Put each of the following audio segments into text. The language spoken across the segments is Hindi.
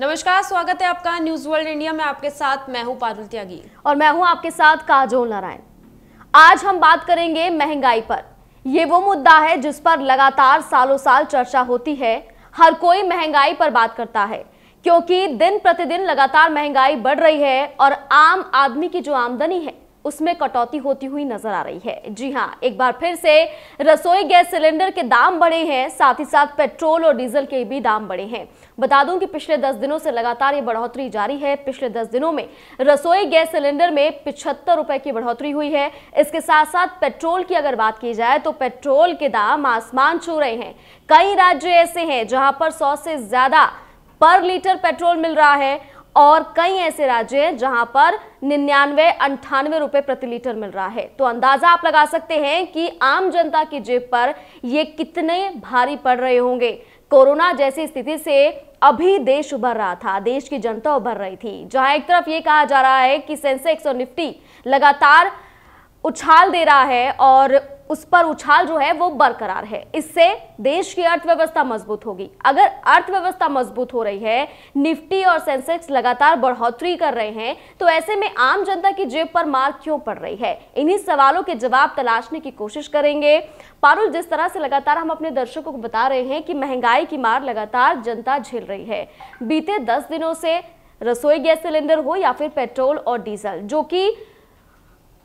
नमस्कार स्वागत है आपका न्यूज वर्ल्ड इंडिया में आपके साथ मैं हूं पारुल त्यागी और मैं हूं आपके साथ काजोल नारायण आज हम बात करेंगे महंगाई पर ये वो मुद्दा है जिस पर लगातार सालों साल चर्चा होती है हर कोई महंगाई पर बात करता है क्योंकि दिन प्रतिदिन लगातार महंगाई बढ़ रही है और आम आदमी की जो आमदनी है उसमें कटौती होती हुई नजर आ रही है जी हाँ एक बार फिर से रसोई गैस सिलेंडर के दाम बढ़े हैं साथ ही साथ पेट्रोल और डीजल के भी दाम बढ़े हैं बता दूं कि पिछले दस दिनों से लगातार ये बढ़ोतरी जारी है पिछले दस दिनों में रसोई गैस सिलेंडर में पिछहत्तर रुपए की बढ़ोतरी हुई है इसके साथ साथ पेट्रोल की अगर बात की जाए तो पेट्रोल के दाम आसमान छू रहे हैं कई राज्य ऐसे हैं जहां पर सौ से ज्यादा पर लीटर पेट्रोल मिल रहा है और कई ऐसे राज्य हैं जहां पर निन्यानवे अंठानवे रुपए प्रति लीटर मिल रहा है तो अंदाजा आप लगा सकते हैं कि आम जनता की जेब पर ये कितने भारी पड़ रहे होंगे कोरोना जैसी स्थिति से अभी देश उभर रहा था देश की जनता उभर रही थी जहां एक तरफ ये कहा जा रहा है कि सेंसेक्स और निफ्टी लगातार उछाल दे रहा है और उस पर उछाल जो है वो बरकरार है इससे देश की अर्थव्यवस्था मजबूत होगी अगर अर्थव्यवस्था मजबूत हो रही है निफ्टी और सेंसेक्स लगातार बढ़ोतरी कर रहे हैं तो ऐसे में आम जनता की जेब पर मार क्यों पड़ रही है इन्हीं सवालों के जवाब तलाशने की कोशिश करेंगे पारुल जिस तरह से लगातार हम अपने दर्शकों को बता रहे हैं कि महंगाई की मार लगातार जनता झेल रही है बीते दस दिनों से रसोई गैस सिलेंडर हो या फिर पेट्रोल और डीजल जो की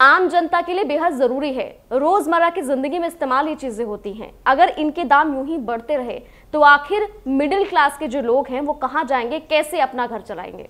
आम जनता के लिए बेहद ज़रूरी है रोज़मर्रा की ज़िंदगी में इस्तेमाल ये चीज़ें होती हैं अगर इनके दाम यूं ही बढ़ते रहे तो आखिर मिडिल क्लास के जो लोग हैं वो कहाँ जाएंगे कैसे अपना घर चलाएंगे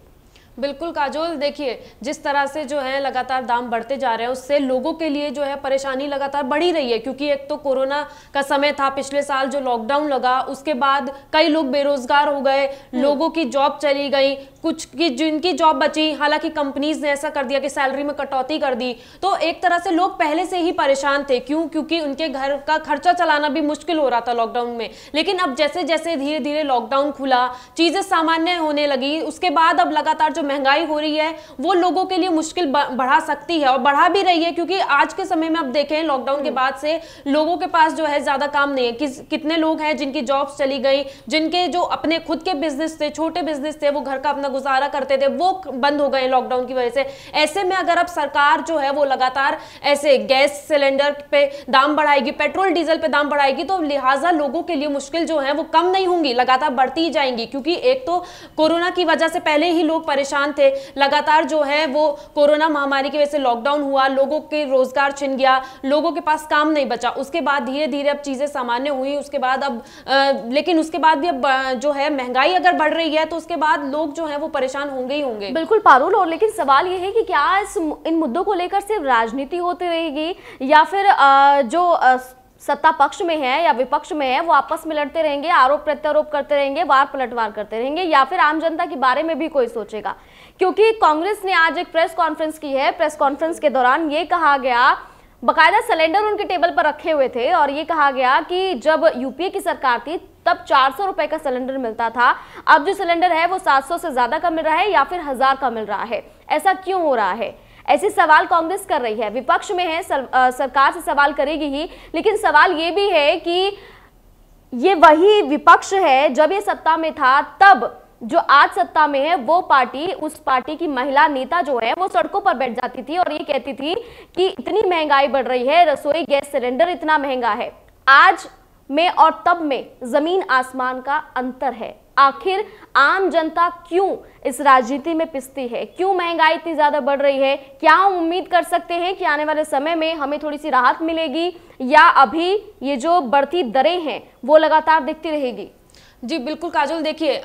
बिल्कुल काजोल देखिए जिस तरह से जो है लगातार दाम बढ़ते जा रहे हैं उससे लोगों के लिए जो है परेशानी लगातार बढ़ी रही है क्योंकि एक तो कोरोना का समय था पिछले साल जो लॉकडाउन लगा उसके बाद कई लोग बेरोजगार हो गए हम्म। लोगों की जॉब चली गई कुछ की जिनकी जॉब बची हालांकि कंपनीज ने ऐसा कर दिया कि सैलरी में कटौती कर दी तो एक तरह से लोग पहले से ही परेशान थे क्यों क्योंकि उनके घर का खर्चा चलाना भी मुश्किल हो रहा था लॉकडाउन में लेकिन अब जैसे जैसे धीरे धीरे लॉकडाउन खुला चीजें सामान्य होने लगी उसके बाद अब लगातार जो महंगाई हो रही है वो लोगों के लिए मुश्किल बढ़ा सकती है और बढ़ा भी रही है क्योंकि आज के समय में आप देखें लॉकडाउन के हम्म। बाद से लोगों के पास जो है ज़्यादा काम नहीं है कि, कितने लोग हैं जिनकी जॉब्स चली गई जिनके जो अपने खुद के बिजनेस थे छोटे बिजनेस थे वो घर का अपना गुजारा करते थे वो बंद हो गए लॉकडाउन की वजह से ऐसे में अगर अब सरकार जो है वो लगातार ऐसे गैस सिलेंडर पे दाम बढ़ाएगी पेट्रोल डीजल पे दाम बढ़ाएगी तो लिहाजा लोगों के लिए मुश्किल जो है वो कम नहीं होंगी लगातार बढ़ती ही जाएंगी क्योंकि एक तो कोरोना की वजह से पहले ही लोग परेशान परेशान थे लगातार जो है वो कोरोना महामारी की वजह से लॉकडाउन हुआ लोगों के रोजगार छिन गया लोगों के पास काम नहीं बचा उसके बाद धीरे धीरे अब चीज़ें सामान्य हुई उसके बाद अब आ, लेकिन उसके बाद भी अब जो है महंगाई अगर बढ़ रही है तो उसके बाद लोग जो है वो परेशान होंगे ही होंगे बिल्कुल पारुल और लेकिन सवाल ये है कि क्या इस इन मुद्दों को लेकर सिर्फ राजनीति होती रहेगी या फिर जो सत्ता पक्ष में है या विपक्ष में है वो आपस में लड़ते रहेंगे आरोप प्रत्यारोप करते रहेंगे वार पलटवार करते रहेंगे या फिर आम जनता के बारे में भी कोई सोचेगा क्योंकि कांग्रेस ने आज एक प्रेस कॉन्फ्रेंस की है प्रेस कॉन्फ्रेंस के दौरान ये कहा गया बकायदा सिलेंडर उनके टेबल पर रखे हुए थे और ये कहा गया कि जब यूपीए की सरकार थी तब चार सौ रुपए का सिलेंडर मिलता था अब जो सिलेंडर है वो सात सौ से ज्यादा का मिल रहा है या फिर हजार का मिल रहा है ऐसा क्यों हो रहा है ऐसे सवाल कांग्रेस कर रही है विपक्ष में है सर, आ, सरकार से सवाल करेगी ही लेकिन सवाल ये भी है कि ये वही विपक्ष है जब ये सत्ता में था तब जो आज सत्ता में है वो पार्टी उस पार्टी की महिला नेता जो है वो सड़कों पर बैठ जाती थी और ये कहती थी कि इतनी महंगाई बढ़ रही है रसोई गैस सिलेंडर इतना महंगा है आज में और तब में जमीन आसमान का अंतर है आखिर आम जनता क्यों इस राजनीति में पिसती है क्यों महंगाई इतनी ज़्यादा बढ़ रही है क्या उम्मीद कर सकते हैं कि आने वाले समय में हमें थोड़ी सी राहत मिलेगी या अभी ये जो बढ़ती दरें हैं वो लगातार दिखती रहेगी जी बिल्कुल काजल देखिए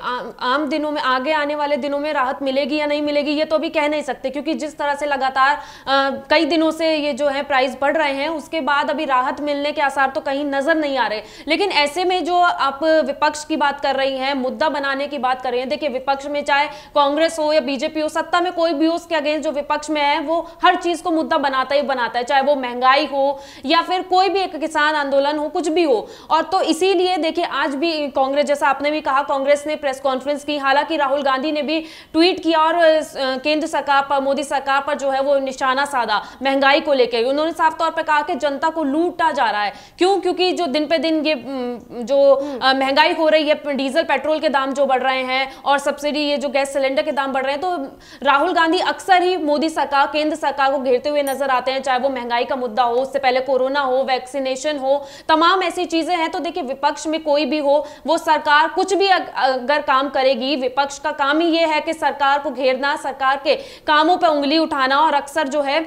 आम दिनों में आगे आने वाले दिनों में राहत मिलेगी या नहीं मिलेगी ये तो अभी कह नहीं सकते क्योंकि जिस तरह से लगातार आ, कई दिनों से ये जो है प्राइस बढ़ रहे हैं उसके बाद अभी राहत मिलने के आसार तो कहीं नजर नहीं आ रहे लेकिन ऐसे में जो आप विपक्ष की बात कर रही हैं मुद्दा बनाने की बात कर रही है देखिए विपक्ष में चाहे कांग्रेस हो या बीजेपी हो सत्ता में कोई भी हो उसके अगेंस्ट जो विपक्ष में है वो हर चीज को मुद्दा बनाता ही बनाता है चाहे वो महंगाई हो या फिर कोई भी एक किसान आंदोलन हो कुछ भी हो और तो इसीलिए देखिए आज भी कांग्रेस जैसा जैसा आपने भी कहा कांग्रेस ने प्रेस कॉन्फ्रेंस की हालांकि राहुल गांधी ने भी ट्वीट किया और केंद्र सरकार पर मोदी सरकार पर जो है वो निशाना साधा महंगाई को लेकर उन्होंने साफ तौर पर कहा कि जनता को लूटा जा रहा है क्यों क्योंकि जो दिन पे दिन ये जो महंगाई हो रही है डीजल पेट्रोल के दाम जो बढ़ रहे हैं और सब्सिडी ये जो गैस सिलेंडर के दाम बढ़ रहे हैं तो राहुल गांधी अक्सर ही मोदी सरकार केंद्र सरकार को घेरते हुए नजर आते हैं चाहे वो महंगाई का मुद्दा हो उससे पहले कोरोना हो वैक्सीनेशन हो तमाम ऐसी चीजें हैं तो देखिए विपक्ष में कोई भी हो वो सरकार सरकार कुछ भी अगर काम करेगी विपक्ष का काम ही ये है कि सरकार को घेरना सरकार के कामों पर उंगली उठाना और अक्सर जो है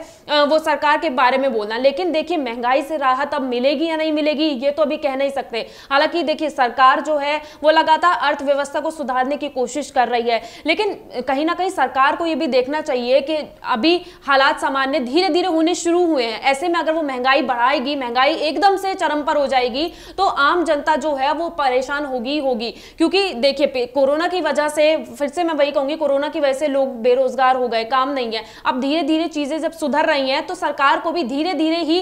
वो सरकार के बारे में बोलना लेकिन देखिए महंगाई से राहत अब मिलेगी या नहीं मिलेगी ये तो अभी कह नहीं सकते हालांकि देखिए सरकार जो है वो लगातार अर्थव्यवस्था को सुधारने की कोशिश कर रही है लेकिन कहीं ना कहीं सरकार को ये भी देखना चाहिए कि अभी हालात सामान्य धीरे धीरे होने शुरू हुए हैं ऐसे में अगर वो महंगाई बढ़ाएगी महंगाई एकदम से चरम पर हो जाएगी तो आम जनता जो है वो परेशान होगी होगी होगी क्योंकि देखिए कोरोना की वजह से फिर से मैं वही कहूंगी कोरोना की वजह से लोग बेरोजगार हो गए काम नहीं है अब धीरे धीरे चीजें जब सुधर रही हैं तो सरकार को भी धीरे धीरे ही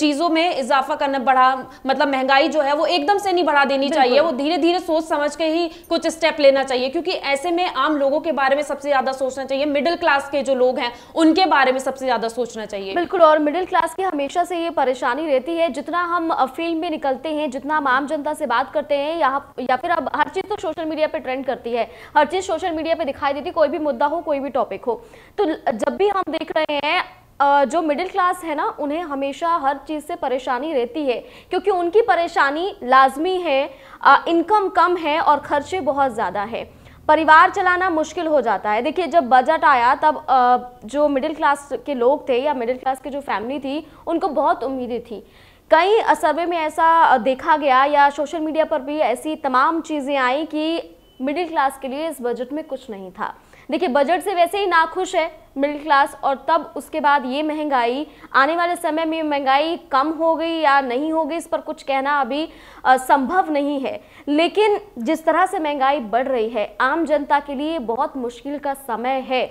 चीजों में इजाफा करना बढ़ा मतलब महंगाई जो है वो एकदम से नहीं बढ़ा देनी चाहिए वो धीरे धीरे सोच समझ के ही कुछ स्टेप लेना चाहिए क्योंकि ऐसे में आम लोगों के बारे में सबसे ज्यादा सोचना चाहिए मिडिल क्लास के जो लोग हैं उनके बारे में सबसे ज्यादा सोचना चाहिए बिल्कुल और मिडिल क्लास की हमेशा से ये परेशानी रहती है जितना हम फील्ड में निकलते हैं जितना हम आम जनता से बात करते हैं या, या फिर अब हर चीज़ तो सोशल मीडिया पे ट्रेंड करती है हर चीज़ सोशल मीडिया पे दिखाई देती है कोई भी मुद्दा हो कोई भी टॉपिक हो तो जब भी हम देख रहे हैं जो मिडिल क्लास है ना उन्हें हमेशा हर चीज़ से परेशानी रहती है क्योंकि उनकी परेशानी लाजमी है इनकम कम है और खर्चे बहुत ज़्यादा है परिवार चलाना मुश्किल हो जाता है देखिए जब बजट आया तब जो मिडिल क्लास के लोग थे या मिडिल क्लास की जो फैमिली थी उनको बहुत उम्मीदें थी कई सर्वे में ऐसा देखा गया या सोशल मीडिया पर भी ऐसी तमाम चीज़ें आई कि मिडिल क्लास के लिए इस बजट में कुछ नहीं था देखिए बजट से वैसे ही नाखुश है मिडिल क्लास और तब उसके बाद ये महंगाई आने वाले समय में महंगाई कम हो गई या नहीं हो गई इस पर कुछ कहना अभी आ, संभव नहीं है लेकिन जिस तरह से महंगाई बढ़ रही है आम जनता के लिए बहुत मुश्किल का समय है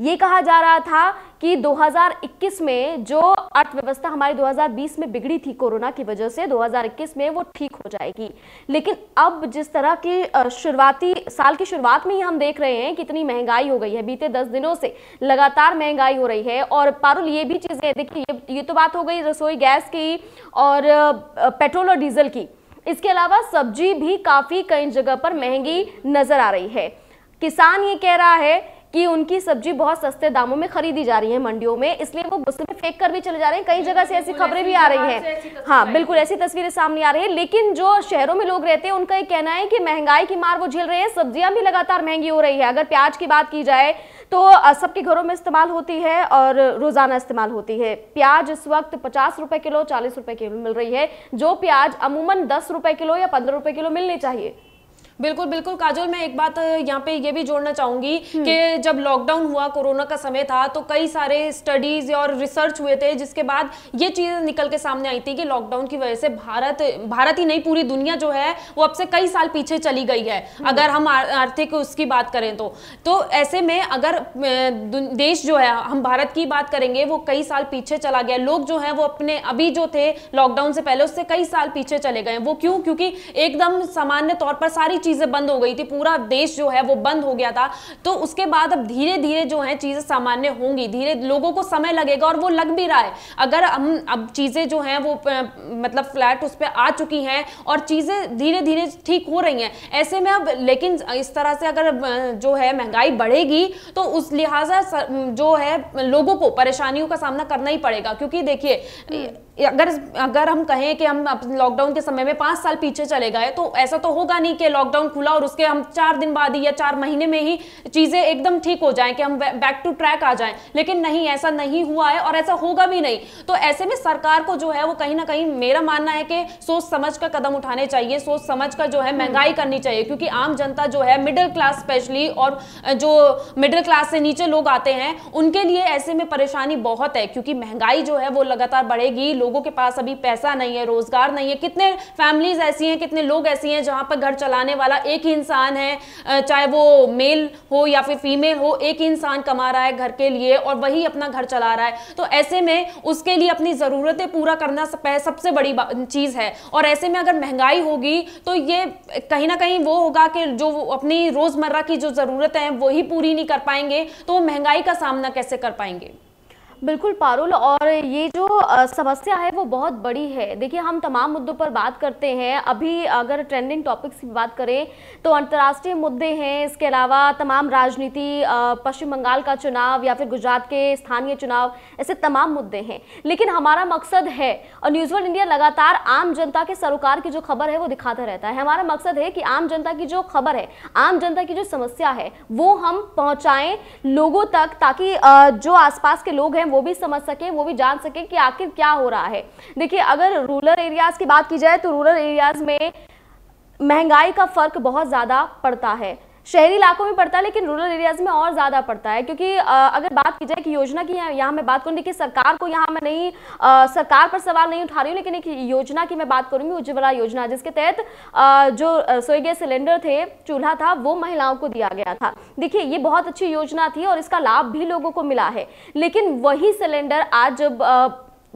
ये कहा जा रहा था कि 2021 में जो अर्थव्यवस्था हमारी 2020 में बिगड़ी थी कोरोना की वजह से 2021 में वो ठीक हो जाएगी लेकिन अब जिस तरह की शुरुआती साल की शुरुआत में ही हम देख रहे हैं कि इतनी महंगाई हो गई है बीते 10 दिनों से लगातार महंगाई हो रही है और पारुल ये भी चीज़ें देखिए ये, ये तो बात हो गई रसोई गैस की और पेट्रोल और डीजल की इसके अलावा सब्जी भी काफ़ी कई जगह पर महंगी नज़र आ रही है किसान ये कह रहा है कि उनकी सब्जी बहुत सस्ते दामों में खरीदी जा रही है मंडियों में इसलिए वो गुस्से में फेंक कर भी चले जा रहे हैं कई जगह से ऐसी खबरें भी आ रही हैं हाँ बिल्कुल ऐसी तस्वीरें सामने आ रही है लेकिन जो शहरों में लोग रहते हैं उनका ये कहना है कि महंगाई की मार वो झेल रहे हैं सब्जियां भी लगातार महंगी हो रही है अगर प्याज की बात की जाए तो सबके घरों में इस्तेमाल होती है और रोज़ाना इस्तेमाल होती है प्याज इस वक्त पचास रुपए किलो चालीस रुपए किलो मिल रही है जो प्याज अमूमन दस रुपए किलो या पंद्रह रुपए किलो मिलनी चाहिए बिल्कुल बिल्कुल काजल मैं एक बात यहाँ पे ये भी जोड़ना चाहूंगी हम्म। कि जब लॉकडाउन हुआ कोरोना का समय था तो कई सारे स्टडीज और रिसर्च हुए थे जिसके बाद ये चीज निकल के सामने आई थी कि लॉकडाउन की वजह से भारत भारत ही नहीं पूरी दुनिया जो है वो अब से कई साल पीछे चली गई है हम्म। अगर हम आर्थिक उसकी बात करें तो तो ऐसे में अगर देश जो है हम भारत की बात करेंगे वो कई साल पीछे चला गया लोग जो है वो अपने अभी जो थे लॉकडाउन से पहले उससे कई साल पीछे चले गए वो क्यों क्योंकि एकदम सामान्य तौर पर सारी चीज़ें बंद हो गई थी पूरा देश जो है वो बंद हो गया था तो उसके बाद अब धीरे धीरे जो है चीज़ें सामान्य होंगी धीरे लोगों को समय लगेगा और वो लग भी रहा है अगर हम अब चीज़ें जो है वो मतलब फ्लैट उस पर आ चुकी हैं और चीज़ें धीरे धीरे ठीक हो रही हैं ऐसे में अब लेकिन इस तरह से अगर जो है महंगाई बढ़ेगी तो उस लिहाजा जो है लोगों को परेशानियों का सामना करना ही पड़ेगा क्योंकि देखिए अगर अगर हम कहें कि हम लॉकडाउन के समय में पाँच साल पीछे चले गए तो ऐसा तो होगा नहीं कि लॉकडाउन खुला और उसके हम चार दिन बाद ही या चार महीने में ही चीज़ें एकदम ठीक हो जाएं कि हम बैक टू ट्रैक आ जाएं लेकिन नहीं ऐसा नहीं हुआ है और ऐसा होगा भी नहीं तो ऐसे में सरकार को जो है वो कहीं ना कहीं मेरा मानना है कि सोच समझ कर कदम उठाने चाहिए सोच समझ कर जो है हम्म। महंगाई करनी चाहिए क्योंकि आम जनता जो है मिडिल क्लास स्पेशली और जो मिडिल क्लास से नीचे लोग आते हैं उनके लिए ऐसे में परेशानी बहुत है क्योंकि महंगाई जो है वो लगातार बढ़ेगी लोगों के पास अभी पैसा नहीं है रोजगार नहीं है कितने फैमिलीज ऐसी हैं कितने लोग ऐसी हैं जहाँ पर घर चलाने वाला एक ही इंसान है चाहे वो मेल हो या फिर फीमेल हो एक ही इंसान कमा रहा है घर के लिए और वही अपना घर चला रहा है तो ऐसे में उसके लिए अपनी ज़रूरतें पूरा करना सबसे बड़ी चीज़ है और ऐसे में अगर महंगाई होगी तो ये कहीं ना कहीं वो होगा कि जो अपनी रोज़मर्रा की जो ज़रूरतें हैं वही पूरी नहीं कर पाएंगे तो महंगाई का सामना कैसे कर पाएंगे बिल्कुल पारुल और ये जो समस्या है वो बहुत बड़ी है देखिए हम तमाम मुद्दों पर बात करते हैं अभी अगर ट्रेंडिंग टॉपिक्स की बात करें तो अंतर्राष्ट्रीय मुद्दे हैं इसके अलावा तमाम राजनीति पश्चिम बंगाल का चुनाव या फिर गुजरात के स्थानीय चुनाव ऐसे तमाम मुद्दे हैं लेकिन हमारा मकसद है और न्यूज़ इंडिया लगातार आम जनता के सरोकार की जो खबर है वो दिखाता रहता है हमारा मकसद है कि आम जनता की जो खबर है आम जनता की जो समस्या है वो हम पहुँचाएँ लोगों तक ताकि जो आसपास के लोग हैं वो भी समझ सके वो भी जान सके कि आखिर क्या हो रहा है देखिए अगर रूरल एरियाज़ की बात की जाए तो रूरल एरियाज़ में महंगाई का फ़र्क बहुत ज़्यादा पड़ता है शहरी इलाकों में पड़ता है लेकिन रूरल एरियाज में और ज़्यादा पड़ता है क्योंकि अगर बात की जाए कि योजना की यहाँ मैं बात करूँ देखिए सरकार को यहाँ मैं नहीं सरकार पर सवाल नहीं उठा रही हूँ लेकिन एक योजना की मैं बात करूंगी उज्ज्वला योजना जिसके तहत जो रसोई गैस सिलेंडर थे चूल्हा था वो महिलाओं को दिया गया था देखिए ये बहुत अच्छी योजना थी और इसका लाभ भी लोगों को मिला है लेकिन वही सिलेंडर आज जब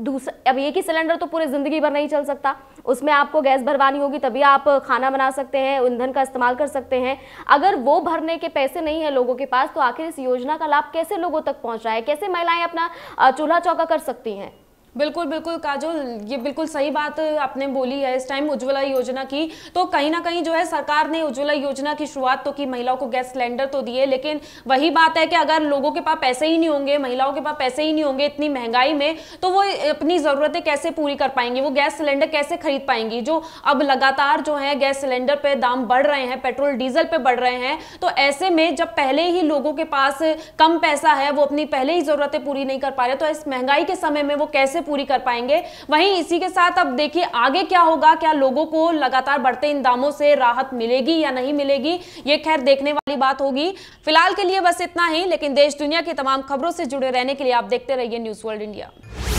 दूसरा अब एक ही सिलेंडर तो पूरी ज़िंदगी भर नहीं चल सकता उसमें आपको गैस भरवानी होगी तभी आप खाना बना सकते हैं ईंधन का इस्तेमाल कर सकते हैं अगर वो भरने के पैसे नहीं है लोगों के पास तो आखिर इस योजना का लाभ कैसे लोगों तक पहुँच रहा है कैसे महिलाएं अपना चूल्हा चौका कर सकती हैं बिल्कुल बिल्कुल काजोल ये बिल्कुल सही बात आपने बोली है इस टाइम उज्ज्वला योजना की तो कहीं ना कहीं जो है सरकार ने उज्ज्वला योजना की शुरुआत तो की महिलाओं को गैस सिलेंडर तो दिए लेकिन वही बात है कि अगर लोगों के पास पैसे ही नहीं होंगे महिलाओं के पास पैसे ही नहीं होंगे इतनी महंगाई में तो वो अपनी ज़रूरतें कैसे पूरी कर पाएंगी वो गैस सिलेंडर कैसे खरीद पाएंगी जो अब लगातार जो है गैस सिलेंडर पर दाम बढ़ रहे हैं पेट्रोल डीजल पर बढ़ रहे हैं तो ऐसे में जब पहले ही लोगों के पास कम पैसा है वो अपनी पहले ही ज़रूरतें पूरी नहीं कर पा रहे तो इस महंगाई के समय में वो कैसे पूरी कर पाएंगे वहीं इसी के साथ अब देखिए आगे क्या होगा क्या लोगों को लगातार बढ़ते इन दामों से राहत मिलेगी या नहीं मिलेगी ये खैर देखने वाली बात होगी फिलहाल के लिए बस इतना ही लेकिन देश दुनिया की तमाम खबरों से जुड़े रहने के लिए आप देखते रहिए न्यूज वर्ल्ड इंडिया